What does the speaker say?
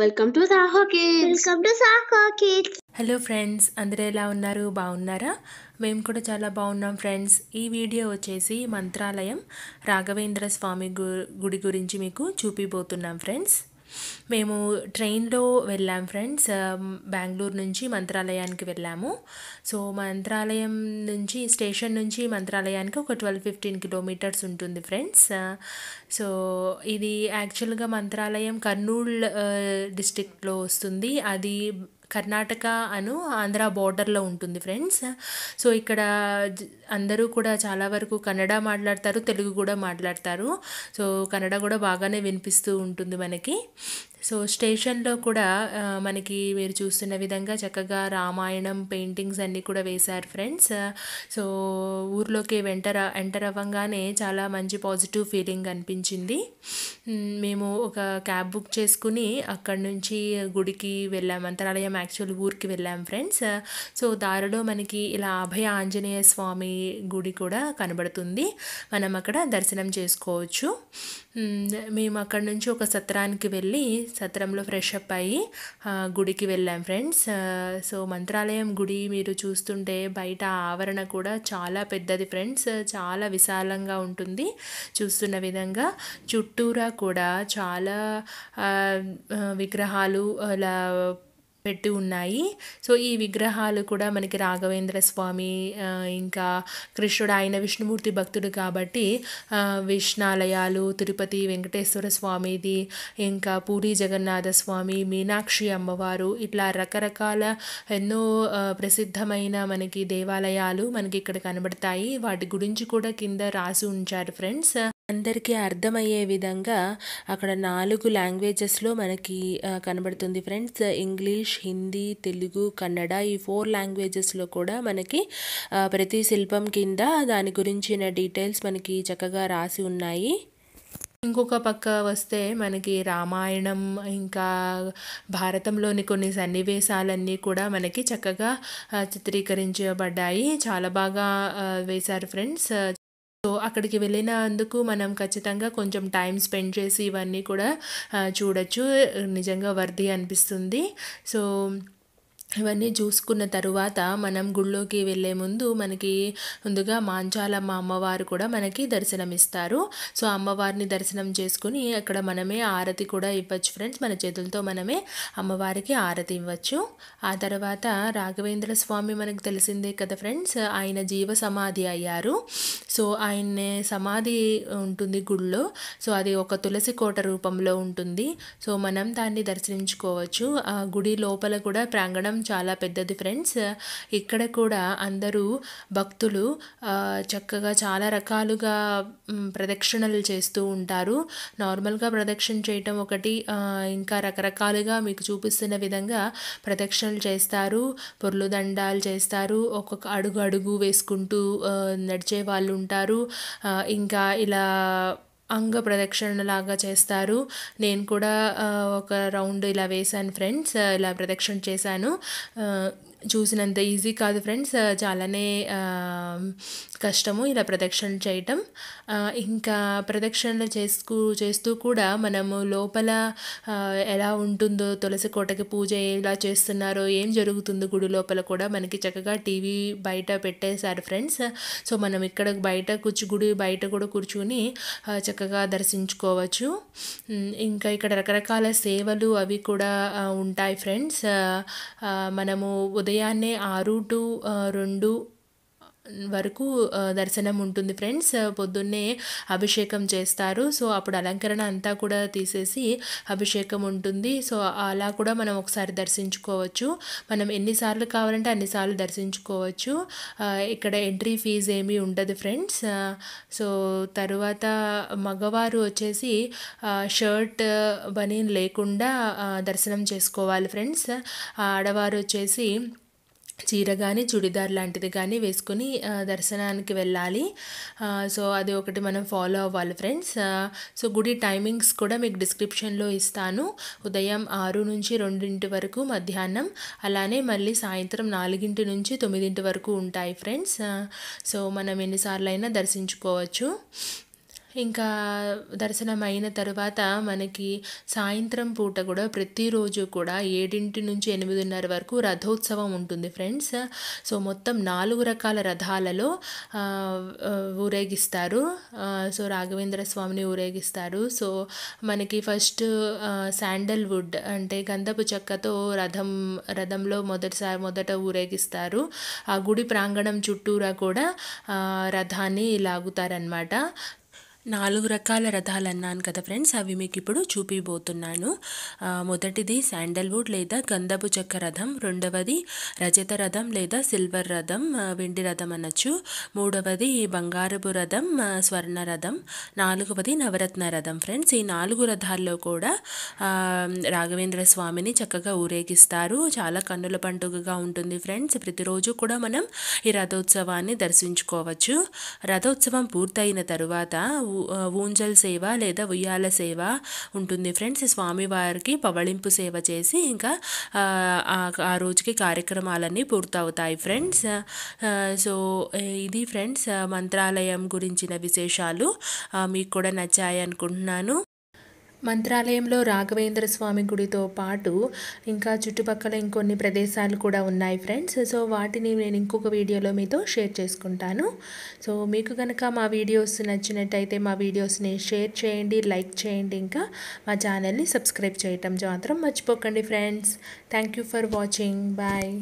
welcome to Saaho kids welcome to Saaho kids hello friends అందరూ ఎలా ఉన్నారు బాగున్నారా మేము కూడా చాలా బాగున్నాం ఫ్రెండ్స్ ఈ వీడియో వచ్చేసి మంత్రాలయం రాఘవేంద్ర స్వామి గుడి గురించి మీకు చూపిబోతున్నాం ఫ్రెండ్స్ మేము ట్రైన్లో వెళ్ళాం ఫ్రెండ్స్ బెంగళూరు నుంచి మంత్రాలయానికి వెళ్ళాము సో మంత్రాలయం నుంచి స్టేషన్ నుంచి మంత్రాలయానికి ఒక ట్వెల్వ్ ఫిఫ్టీన్ కిలోమీటర్స్ ఉంటుంది ఫ్రెండ్స్ సో ఇది యాక్చువల్గా మంత్రాలయం కర్నూలు డిస్టిక్లో వస్తుంది అది కర్ణాటక అను ఆంధ్ర బోర్డర్లో ఉంటుంది ఫ్రెండ్స్ సో ఇక్కడ అందరూ కూడా చాలా వరకు కన్నడ మాట్లాడతారు తెలుగు కూడా మాట్లాడతారు సో కన్నడ కూడా బాగానే వినిపిస్తూ ఉంటుంది మనకి సో స్టేషన్లో కూడా మనకి మీరు చూస్తున్న విధంగా చక్కగా రామాయణం పెయింటింగ్స్ అన్నీ కూడా వేశారు ఫ్రెండ్స్ సో ఊర్లోకి వెంటర్ ఎంటర్ అవ్వంగానే చాలా మంచి పాజిటివ్ ఫీలింగ్ అనిపించింది మేము ఒక క్యాబ్ బుక్ చేసుకుని అక్కడ నుంచి గుడికి వెళ్ళాం అంతరాలయం యాక్చువల్ ఊరికి వెళ్ళాం ఫ్రెండ్స్ సో దారిలో మనకి ఇలా అభయ ఆంజనేయ స్వామి గుడి కూడా కనబడుతుంది మనం అక్కడ దర్శనం చేసుకోవచ్చు మేము అక్కడ నుంచి ఒక సత్రానికి వెళ్ళి సత్రంలో ఫ్రెష్ అప్ అయ్యి గుడికి వెళ్ళాం ఫ్రెండ్స్ సో మంత్రాలయం గుడి మీరు చూస్తుంటే బయట ఆవరణ కూడా చాలా పెద్దది ఫ్రెండ్స్ చాలా విశాలంగా ఉంటుంది చూస్తున్న విధంగా చుట్టూరా కూడా చాలా విగ్రహాలు అలా పెట్టి ఉన్నాయి సో ఈ విగ్రహాలు కూడా మనకి రాఘవేంద్ర స్వామి ఇంకా కృష్ణుడు ఆయన విష్ణుమూర్తి భక్తుడు కాబట్టి విష్ణాలయాలు తిరుపతి వెంకటేశ్వర స్వామిది ఇంకా పూరి జగన్నాథ స్వామి మీనాక్షి అమ్మవారు ఇట్లా రకరకాల ఎన్నో ప్రసిద్ధమైన మనకి దేవాలయాలు మనకి ఇక్కడ కనబడతాయి వాటి గురించి కూడా కింద రాసి ఉంచారు ఫ్రెండ్స్ అందరికీ అర్థమయ్యే విధంగా అక్కడ నాలుగు లాంగ్వేజెస్లో మనకి కనబడుతుంది ఫ్రెండ్స్ ఇంగ్లీష్ హిందీ తెలుగు కన్నడ ఈ ఫోర్ లాంగ్వేజెస్లో కూడా మనకి ప్రతి శిల్పం కింద దాని గురించిన డీటెయిల్స్ మనకి చక్కగా రాసి ఉన్నాయి ఇంకొక పక్క వస్తే మనకి రామాయణం ఇంకా భారతంలోని కొన్ని సన్నివేశాలన్నీ కూడా మనకి చక్కగా చిత్రీకరించబడ్డాయి చాలా బాగా వేశారు ఫ్రెండ్స్ సో అక్కడికి వెళ్ళినందుకు మనం ఖచ్చితంగా కొంచెం టైం స్పెండ్ చేసి ఇవన్నీ కూడా చూడొచ్చు నిజంగా వర్ది అనిపిస్తుంది సో ఇవన్నీ చూసుకున్న తరువాత మనం గుళ్ళోకి వెళ్ళే ముందు మనకి ముందుగా మాంచాలమ్మ అమ్మవారు కూడా మనకి దర్శనమిస్తారు సో అమ్మవారిని దర్శనం చేసుకుని అక్కడ మనమే ఆరతి కూడా ఇవ్వచ్చు ఫ్రెండ్స్ మన చేతులతో మనమే అమ్మవారికి ఆరతి ఇవ్వచ్చు ఆ తర్వాత రాఘవేంద్ర స్వామి మనకు తెలిసిందే కదా ఫ్రెండ్స్ ఆయన జీవ సమాధి అయ్యారు సో ఆయన్నే సమాధి ఉంటుంది గుడిలో సో అది ఒక తులసి కోట రూపంలో ఉంటుంది సో మనం దాన్ని దర్శించుకోవచ్చు ఆ గుడి లోపల కూడా ప్రాంగణం చాలా పెద్దది ఫ్రెండ్స్ ఇక్కడ కూడా అందరూ భక్తులు చక్కగా చాలా రకాలుగా ప్రదక్షిణలు చేస్తూ ఉంటారు నార్మల్గా ప్రదక్షిణ చేయటం ఒకటి ఇంకా రకరకాలుగా మీకు చూపిస్తున్న విధంగా ప్రదక్షిణలు చేస్తారు పొర్లు దండాలు చేస్తారు ఒక్కొక్క అడుగు అడుగు వేసుకుంటూ నడిచే వాళ్ళు ఉంటారు ఇంకా ఇలా అంగ ప్రదక్షిణ లాగా చేస్తారు నేను కూడా ఒక రౌండ్ ఇలా వేశాను ఫ్రెండ్స్ ఇలా ప్రదక్షిణ చేశాను చూసినంత ఈజీ కాదు ఫ్రెండ్స్ చాలానే కష్టము ఇలా ప్రదక్షిణలు చేయటం ఇంకా ప్రదక్షిణలు చేసుకు చేస్తూ కూడా మనము లోపల ఎలా ఉంటుందో తులసి కోటకి పూజ ఎలా చేస్తున్నారో ఏం జరుగుతుందో గుడి లోపల కూడా మనకి చక్కగా టీవీ బయట పెట్టేశారు ఫ్రెండ్స్ సో మనం ఇక్కడ బయట కూర్చు గుడి బయట కూడా కూర్చుని చక్కగా దర్శించుకోవచ్చు ఇంకా ఇక్కడ రకరకాల సేవలు అవి కూడా ఉంటాయి ఫ్రెండ్స్ మనము ఉదయం ఉదయాన్నే ఆరు టు రెండు వరకు దర్శనం ఉంటుంది ఫ్రెండ్స్ పొద్దున్నే అభిషేకం చేస్తారు సో అప్పుడు అలంకరణ అంతా కూడా తీసేసి అభిషేకం ఉంటుంది సో అలా కూడా మనం ఒకసారి దర్శించుకోవచ్చు మనం ఎన్నిసార్లు కావాలంటే అన్నిసార్లు దర్శించుకోవచ్చు ఇక్కడ ఎంట్రీ ఫీజు ఏమీ ఉండదు ఫ్రెండ్స్ సో తరువాత మగవారు వచ్చేసి షర్ట్ బనీన్ లేకుండా దర్శనం చేసుకోవాలి ఫ్రెండ్స్ ఆడవారు వచ్చేసి చీర కానీ చుడిదార్ లాంటిది కానీ వేసుకొని దర్శనానికి వెళ్ళాలి సో అది ఒకటి మనం ఫాలో అవ్వాలి ఫ్రెండ్స్ సో గుడి టైమింగ్స్ కూడా మీకు డిస్క్రిప్షన్లో ఇస్తాను ఉదయం ఆరు నుంచి రెండింటి వరకు మధ్యాహ్నం అలానే మళ్ళీ సాయంత్రం నాలుగింటి నుంచి తొమ్మిదింటి వరకు ఉంటాయి ఫ్రెండ్స్ సో మనం ఎన్నిసార్లు అయినా దర్శించుకోవచ్చు ఇంకా దర్శనం అయిన తర్వాత మనకి సాయంత్రం పూట కూడా ప్రతిరోజు కూడా ఏడింటి నుంచి ఎనిమిదిన్నర వరకు రథోత్సవం ఉంటుంది ఫ్రెండ్స్ సో మొత్తం నాలుగు రకాల రథాలలో ఊరేగిస్తారు సో రాఘవేంద్ర స్వామిని ఊరేగిస్తారు సో మనకి ఫస్ట్ శాండల్వుడ్ అంటే గంధపు చెక్కతో రథం రథంలో మొదటిసారి మొదట ఊరేగిస్తారు ఆ గుడి ప్రాంగణం చుట్టూరా కూడా రథాన్ని లాగుతారనమాట నాలుగు రకాల రథాలు అన్నాను కదా ఫ్రెండ్స్ అవి మీకు ఇప్పుడు చూపిబోతున్నాను మొదటిది శాండల్వుడ్ లేదా గంధపు చెక్క రథం రెండవది రజత రథం లేదా సిల్వర్ రథం వెండి రథం అనొచ్చు మూడవది బంగారపు రథం స్వర్ణ రథం నాలుగవది నవరత్న రథం ఫ్రెండ్స్ ఈ నాలుగు రథాల్లో కూడా రాఘవేంద్ర స్వామిని చక్కగా ఊరేగిస్తారు చాలా కన్నుల పండుగగా ఉంటుంది ఫ్రెండ్స్ ప్రతిరోజు కూడా మనం ఈ రథోత్సవాన్ని దర్శించుకోవచ్చు రథోత్సవం పూర్తయిన తరువాత ఊంజల్ సేవ లేదా ఉయ్యాల సేవ ఉంటుంది ఫ్రెండ్స్ స్వామివారికి పవళింపు సేవ చేసి ఇంకా ఆ రోజుకి కార్యక్రమాలన్నీ పూర్తవుతాయి ఫ్రెండ్స్ సో ఇది ఫ్రెండ్స్ మంత్రాలయం గురించిన విశేషాలు మీకు కూడా నచ్చాయి అనుకుంటున్నాను మంత్రాలయంలో రాఘవేంద్ర స్వామి గుడితో పాటు ఇంకా చుట్టుపక్కల ఇంకొన్ని ప్రదేశాలు కూడా ఉన్నాయి ఫ్రెండ్స్ సో వాటిని నేను ఇంకొక వీడియోలో మీతో షేర్ చేసుకుంటాను సో మీకు కనుక మా వీడియోస్ నచ్చినట్టయితే మా వీడియోస్ని షేర్ చేయండి లైక్ చేయండి ఇంకా మా ఛానల్ని సబ్స్క్రైబ్ చేయటం మాత్రం మర్చిపోకండి friends thank for watching bye